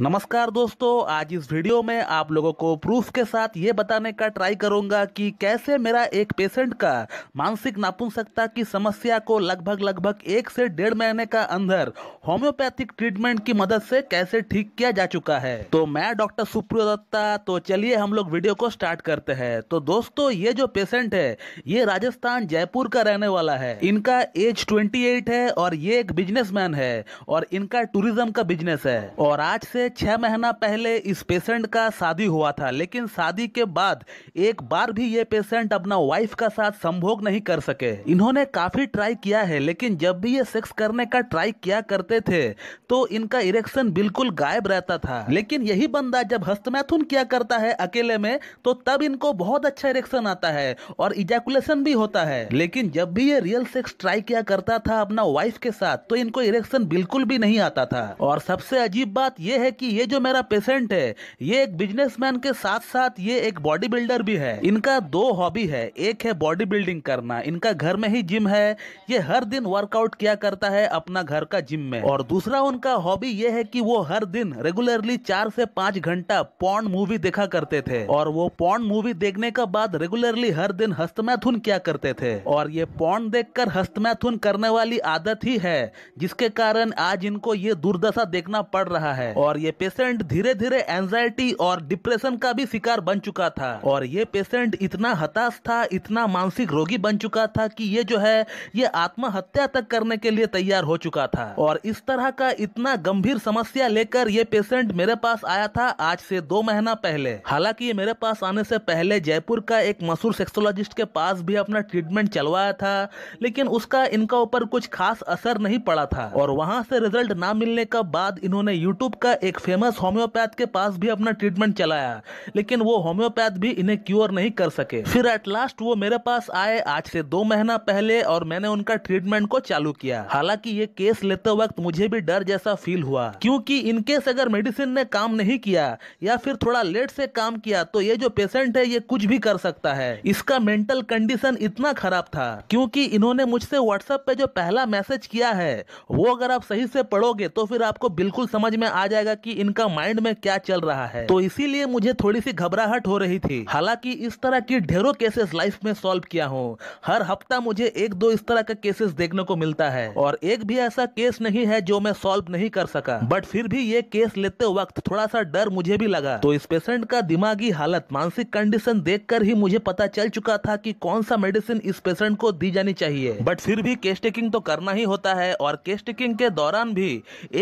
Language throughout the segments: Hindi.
नमस्कार दोस्तों आज इस वीडियो में आप लोगों को प्रूफ के साथ ये बताने का ट्राई करूंगा कि कैसे मेरा एक पेशेंट का मानसिक नापुंसकता की समस्या को लगभग लगभग एक से डेढ़ महीने का अंदर होम्योपैथिक ट्रीटमेंट की मदद से कैसे ठीक किया जा चुका है तो मैं डॉक्टर सुप्रियो दत्ता तो चलिए हम लोग वीडियो को स्टार्ट करते हैं तो दोस्तों ये जो पेशेंट है ये राजस्थान जयपुर का रहने वाला है इनका एज ट्वेंटी है और ये एक बिजनेस है और इनका टूरिज्म का बिजनेस है और आज से छः महीना पहले इस पेशेंट का शादी हुआ था लेकिन शादी के बाद एक बार भी ये पेशेंट अपना वाइफ का साथ संभोग नहीं कर सके इन्होंने काफ़ी ट्राई किया है लेकिन जब भी ये सेक्स करने का ट्राई किया करते थे तो इनका इरेक्शन बिल्कुल गायब रहता था लेकिन यही बंदा जब हस्तमैथुन किया करता है अकेले में तो तब इनको बहुत अच्छा इरेक्शन आता है और इजैकुलेशन भी होता है लेकिन जब भी ये रियल सेक्स ट्राई किया करता था अपना वाइफ के साथ तो इनको इरेक्शन बिल्कुल भी नहीं आता था और सबसे अजीब बात यह है कि ये जो मेरा पेशेंट है ये एक बिजनेसमैन के साथ साथ ये एक बॉडी बिल्डर भी है इनका दो हॉबी है एक है बॉडी बिल्डिंग करना इनका घर में ही जिम है ये हर दिन वर्कआउट किया करता है अपना घर का जिम में और दूसरा उनका हॉबी ये है कि वो हर दिन रेगुलरली चार से पांच घंटा पॉन मूवी देखा करते थे और वो पॉन मूवी देखने के बाद रेगुलरली हर दिन हस्तमैथुन किया करते थे और ये पॉन देखकर हस्तमैथुन करने वाली आदत ही है जिसके कारण आज इनको ये दुर्दशा देखना पड़ रहा है और ये ये पेशेंट धीरे धीरे एंजाइटी और डिप्रेशन का भी शिकार बन चुका था और ये पेशेंट इतना हताश था इतना मानसिक रोगी बन चुका था कि ये जो है ये आत्महत्या तक करने के लिए तैयार हो चुका था और इस तरह का इतना गंभीर समस्या लेकर ये पेशेंट मेरे पास आया था आज से दो महीना पहले हालांकि ये मेरे पास आने से पहले जयपुर का एक मशहूर सेक्सोलॉजिस्ट के पास भी अपना ट्रीटमेंट चलवाया था लेकिन उसका इनका ऊपर कुछ खास असर नहीं पड़ा था और वहां से रिजल्ट ना मिलने के बाद इन्होंने यूट्यूब का एक फेमस होम्योपैथ के पास भी अपना ट्रीटमेंट चलाया लेकिन वो होम्योपैथ भी इन्हें क्योर नहीं कर सके फिर एट लास्ट वो मेरे पास आए आज से दो महीना पहले और मैंने उनका ट्रीटमेंट को चालू किया हालांकि ये केस लेते वक्त मुझे भी डर जैसा फील हुआ क्योंकि इनकेस अगर मेडिसिन ने काम नहीं किया या फिर थोड़ा लेट से काम किया तो ये जो पेशेंट है ये कुछ भी कर सकता है इसका मेंटल कंडीशन इतना खराब था क्योंकि इन्होंने मुझसे व्हाट्सएप पे जो पहला मैसेज किया है वो अगर आप सही से पढ़ोगे तो फिर आपको बिल्कुल समझ में आ जाएगा कि इनका माइंड में क्या चल रहा है तो इसीलिए मुझे थोड़ी सी घबराहट हो रही थी हालांकि इस तरह की ढेरों केसेस लाइफ में सॉल्व किया हूँ हर हफ्ता मुझे एक दो इस तरह का केसेस देखने को मिलता है और एक भी ऐसा केस नहीं है जो मैं सॉल्व नहीं कर सका बट फिर भी ये केस लेते वक्त थोड़ा सा डर मुझे भी लगा तो इस पेशेंट का दिमागी हालत मानसिक कंडीशन देख ही मुझे पता चल चुका था की कौन सा मेडिसिन इस पेशेंट को दी जानी चाहिए बट फिर भी केस टेकिंग तो करना ही होता है और केस टेकिंग के दौरान भी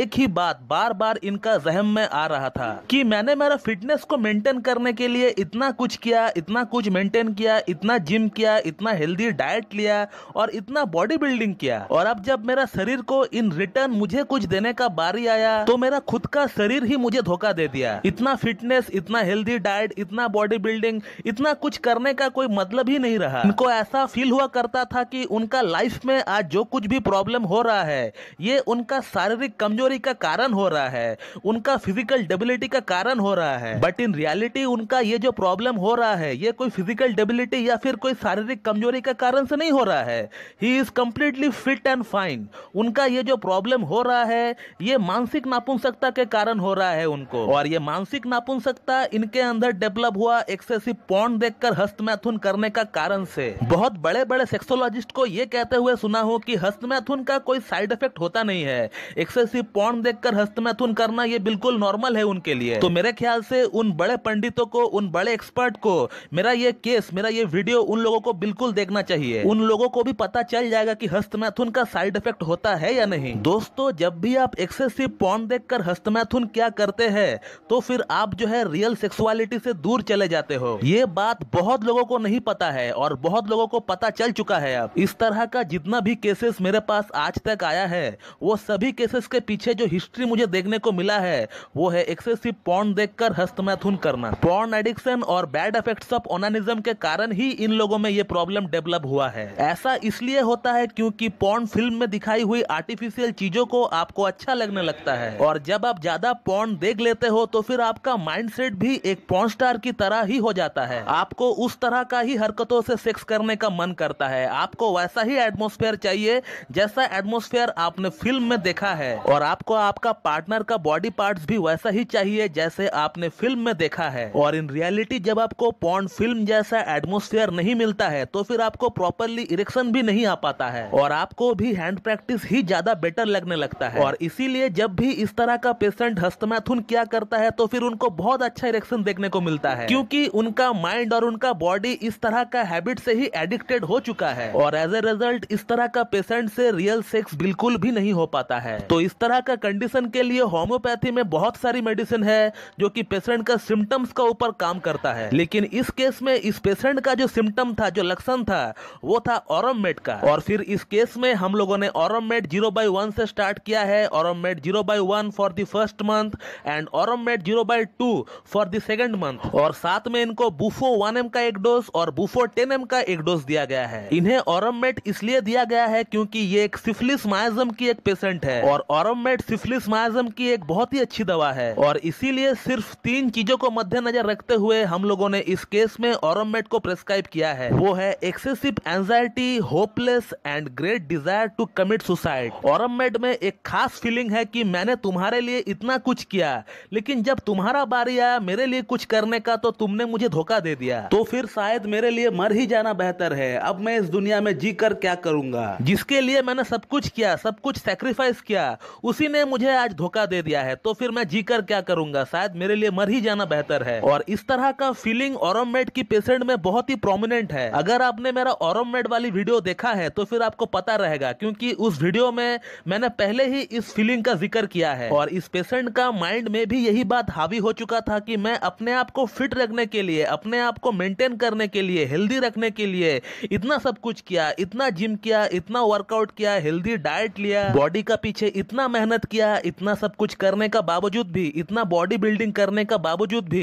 एक ही बात बार बार इनका जहम में आ रहा था कि मैंने मेरा फिटनेस को मेंटेन करने के लिए इतना कुछ किया इतना कुछ मेंटेन किया इतना जिम किया इतना हेल्दी डाइट लिया और इतना बॉडी बिल्डिंग किया और अब जब मेरा शरीर को इन रिटर्न मुझे कुछ देने का बारी आया तो मेरा खुद का शरीर ही मुझे धोखा दे दिया इतना फिटनेस इतना हेल्दी डाइट इतना बॉडी बिल्डिंग इतना कुछ करने का कोई मतलब ही नहीं रहा उनको ऐसा फील हुआ करता था कि उनका लाइफ में आज जो कुछ भी प्रॉब्लम हो रहा है ये उनका शारीरिक कमजोरी का कारण हो रहा है उन उनका फिजिकल डेबिलिटी का कारण हो रहा है बट इन रियलिटी उनका ये जो प्रॉब्लम हो रहा है ये कोई फिजिकल डेबिलिटी या फिर कोई शारीरिक कमजोरी का कारण से नहीं हो रहा है he is completely fit and fine उनका ये जो प्रॉब्लम हो रहा है ये मानसिक नापुंसकता के कारण हो रहा है उनको और ये मानसिक नापुंसकता इनके अंदर डेवलप हुआ एक्सेसिव पॉन्ड देखकर हस्तमैथुन करने का कारण से बहुत बड़े बड़े सेक्सोलॉजिस्ट को ये कहते हुए सुना हो कि हस्तमैथुन का कोई साइड इफेक्ट होता नहीं है एक्सेसिव पॉन्ड देखकर हस्तमैथुन करना ये बिल्कुल नॉर्मल है उनके लिए तो मेरे ख्याल से उन बड़े पंडितों को उन बड़े एक्सपर्ट को मेरा ये केस मेरा ये वीडियो उन लोगों को बिल्कुल देखना चाहिए उन लोगों को भी पता चल जाएगा की हस्तमैथुन का साइड इफेक्ट होता है या नहीं दोस्तों जब भी आप एक्सेसिव पॉन कर हस्तमैथुन क्या करते हैं तो फिर आप जो है रियल सेक्सुअलिटी से दूर चले जाते हो ये बात बहुत लोगों को नहीं पता है और बहुत लोगों को पता चल चुका है अब इस तरह का जितना भी केसेस मेरे पास आज तक आया है वो सभी केसेस के पीछे जो हिस्ट्री मुझे देखने को मिला है है वो है एक्सेसिव पॉन देखकर हस्तमैथुन करना पॉन एडिक्शन और बैड इफेक्ट्स ऑफ ओनानिज्म के कारण ही इन लोगों में ये प्रॉब्लम डेवलप हुआ है ऐसा इसलिए होता है क्योंकि पॉन फिल्म में दिखाई हुई आर्टिफिशियल चीजों को आपको अच्छा लगने लगता है और जब आप ज्यादा पॉन देख लेते हो तो फिर आपका माइंड भी एक पॉन स्टार की तरह ही हो जाता है आपको उस तरह का ही हरकतों से सेक्स करने का मन करता है आपको वैसा ही एटमोस्फेयर चाहिए जैसा एटमोस्फेयर आपने फिल्म में देखा है और आपको आपका पार्टनर का बॉडी पार्ट पार्ट्स भी वैसा ही चाहिए जैसे आपने फिल्म में देखा है और इन रियलिटी जब आपको पॉन्ड फिल्म जैसा एटमोस्फेयर नहीं मिलता है तो फिर आपको प्रॉपरली इरेक्शन भी नहीं आ पाता है और आपको भी हैंड प्रैक्टिस ही ज्यादा बेटर लगने लगता है और इसीलिए जब भी इस तरह का पेशेंट हस्तमैथुन क्या करता है तो फिर उनको बहुत अच्छा इरेक्शन देखने को मिलता है क्योंकि उनका माइंड और उनका बॉडी इस तरह का हैबिट से ही एडिक्टेड हो चुका है और एज ए रिजल्ट इस तरह का पेशेंट से रियल सेक्स बिल्कुल भी नहीं हो पाता है तो इस तरह का कंडीशन के लिए होम्योपैथी में बहुत सारी मेडिसिन है जो कि पेशेंट का सिम्टम्स का ऊपर काम करता है लेकिन इस केस में इस पेशेंट का जो सिम्टम था जो लक्षण था वो था ऑरममेट का और फिर इस केस में हम लोगों ने ऑरममेट जीरो बाई वन से स्टार्ट किया है aurum met zero by one for the first month and aurum met zero by two for the second month और साथ में इनको बुफो वन एम का एक डोज और बुफो टेन एम का एक डोज दिया गया है इन्हें ऑरममेट इसलिए दिया गया है क्योंकि ये एक सिफिलिस मायाजम की एक पेशेंट है और ऑरममेट सिफिलिस मायाजम की एक बहुत ही अच्छी दवा है और इसीलिए सिर्फ तीन चीजों को मद्देनजर रखते हुए हम लोगों ने इस केस में ओरममेट को प्रेस्क्राइब किया है वो है excessive anxiety hopeless and great desire to commit suicide aurum met में एक खास फीलिंग है कि मैंने तुम्हारे लिए इतना कुछ किया लेकिन जब तुम्हारा बारी आया मेरे लिए कुछ करने का तो तुमने मुझे धोखा दे दिया तो फिर शायद मेरे लिए मर ही जाना बेहतर है अब मैं इस दुनिया में जी कर क्या करूंगा जिसके लिए मैंने सब कुछ किया सब कुछ सेक्रीफाइस किया उसी ने मुझे आज धोखा दे दिया है तो फिर मैं जीकर क्या करूंगा शायद मेरे लिए मर ही जाना बेहतर है और इस तरह का फीलिंग ओरमेड की पेशेंट में बहुत ही प्रोमिनेंट है अगर आपने मेरा ओरमेड वाली वीडियो देखा है तो फिर आपको पता रहेगा क्योंकि उस वीडियो में मैंने पहले ही इस फीलिंग का जिक्र किया है और इस पेशेंट का माइंड में भी यही बात हावी हो चुका था कि मैं अपने आप को फिट रखने के लिए अपने आप को मेंटेन करने के लिए हेल्दी रखने के लिए इतना सब कुछ किया इतना जिम किया इतना वर्कआउट किया हेल्दी डाइट लिया बॉडी का पीछे इतना मेहनत किया इतना सब कुछ करने का का बावजूद भी इतना बॉडी बिल्डिंग करने का बावजूद भी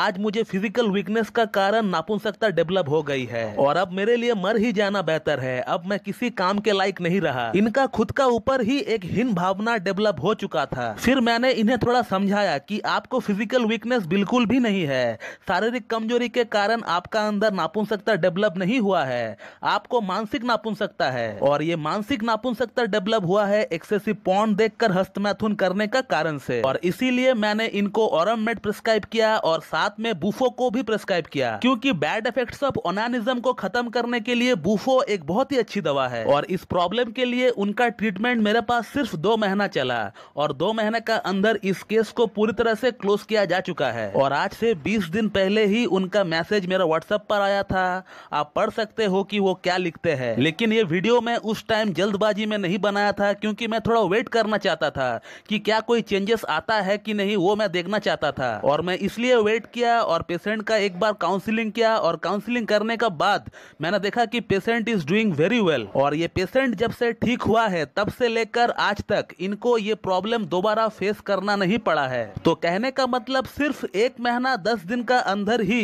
आज मुझे फिजिकल वीकनेस का कारण नापुंसकता डेवलप हो गई है और अब मेरे लिए मर ही जाना बेहतर है अब मैं किसी काम के लायक नहीं रहा इनका खुद का ऊपर ही एक हिन भावना डेवलप हो चुका था फिर मैंने इन्हें थोड़ा समझाया कि आपको फिजिकल वीकनेस बिल्कुल भी नहीं है शारीरिक कमजोरी के कारण आपका अंदर नापुंसकता डेवलप नहीं हुआ है आपको मानसिक नापुंसकता है और ये मानसिक नापुंसकता डेवलप हुआ है एक्सेसिव पॉन्ड देखकर हस्तमैथुन करने का कारण से से और इसीलिए मैंने इनको औरम प्रिस्क्राइब किया और साथ में बूफो को भी प्रिस्क्राइब किया क्योंकि बैड इफेक्ट ऑफ ओनानिज्म को खत्म करने के लिए बूफो एक बहुत ही अच्छी दवा है और इस प्रॉब्लम के लिए उनका ट्रीटमेंट मेरे पास सिर्फ दो महीना चला और दो महीने का अंदर इस केस को पूरी तरह से क्लोज किया जा चुका है और आज से 20 दिन पहले ही उनका मैसेज मेरा व्हाट्सएप पर आया था आप पढ़ सकते हो कि वो क्या लिखते हैं लेकिन ये वीडियो मैं उस टाइम जल्दबाजी में नहीं बनाया था क्योंकि मैं थोड़ा वेट करना चाहता था कि क्या कोई चेंजेस वापस आता है कि नहीं वो मैं देखना चाहता था और मैं इसलिए वेट किया और पेशेंट का एक बार काउंसिलिंग किया और काउंसिलिंग करने का बाद मैंने देखा कि patient is doing very well और ये पेशेंट जब से ठीक हुआ है तब से लेकर आज तक इनको ये प्रॉब्लम दोबारा फेस करना नहीं पड़ा है तो कहने का मतलब सिर्फ एक महीना दस दिन का अंदर ही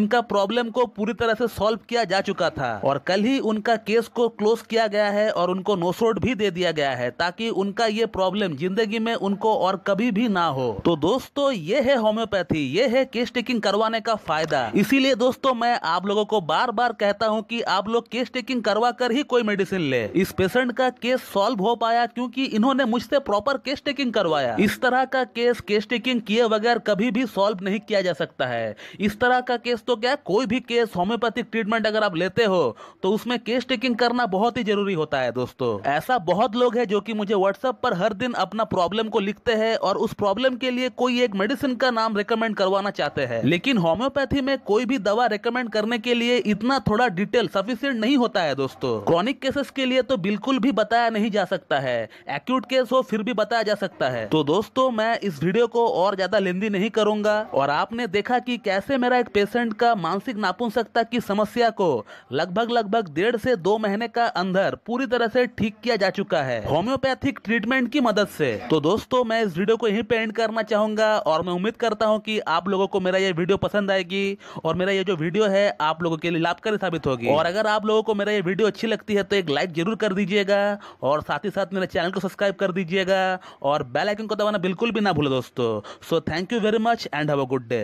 इनका प्रॉब्लम को पूरी तरह से सॉल्व किया जा चुका था और कल ही उनका केस को क्लोज किया गया है और उनको नोसोड भी दे दिया गया है ताकि उनका ये प्रॉब्लम जिंदगी में उनको और कभी कभी भी ना हो तो दोस्तों ये है होम्योपैथी ये है केस टेकिंग करवाने का फायदा इसीलिए दोस्तों मैं आप लोगों को बार बार कहता हूँ की आप लोग केस टेकिंग करवा कर ही कोई मेडिसिन ले इस पेशेंट का केस सॉल्व हो पाया क्योंकि इन्होंने मुझसे प्रॉपर केस टेकिंग करवाया इस तरह का केस केस टेकिंग किए बगैर कभी भी सॉल्व नहीं किया जा सकता है इस तरह का केस तो क्या कोई भी केस होम्योपैथिक ट्रीटमेंट अगर आप लेते हो तो उसमें केस टेकिंग करना बहुत ही जरूरी होता है दोस्तों ऐसा बहुत लोग है जो की मुझे व्हाट्सएप पर हर दिन अपना प्रॉब्लम को लिखते हैं और और उस प्रॉब्लम के लिए कोई एक मेडिसिन का नाम रिकमेंड करवाना चाहते हैं लेकिन होम्योपैथी में कोई भी दवा रिकमेंड करने के लिए इतना थोड़ा डिटेल सफिशियंट नहीं होता है दोस्तों क्रॉनिक केसेस के लिए तो बिल्कुल भी बताया नहीं जा सकता है एक्यूट केस हो फिर भी बताया जा सकता है तो दोस्तों मैं इस वीडियो को और ज्यादा लेंदी नहीं करूंगा और आपने देखा की कैसे मेरा एक पेशेंट का मानसिक नापुंसकता की समस्या को लगभग लगभग डेढ़ से दो महीने का अंदर पूरी तरह से ठीक किया जा चुका है होम्योपैथिक ट्रीटमेंट की मदद से तो दोस्तों मैं इस वीडियो को यहीं पे एंड करना चाहूँगा और मैं उम्मीद करता हूँ कि आप लोगों को मेरा ये वीडियो पसंद आएगी और मेरा ये जो वीडियो है आप लोगों के लिए लाभकारी साबित होगी और अगर आप लोगों को मेरा ये वीडियो अच्छी लगती है तो एक लाइक जरूर कर दीजिएगा और साथ ही साथ मेरे चैनल को सब्सक्राइब कर दीजिएगा और बेल आइकन को दबाना बिल्कुल भी ना भूलो दोस्तों so thank you very much and have a good day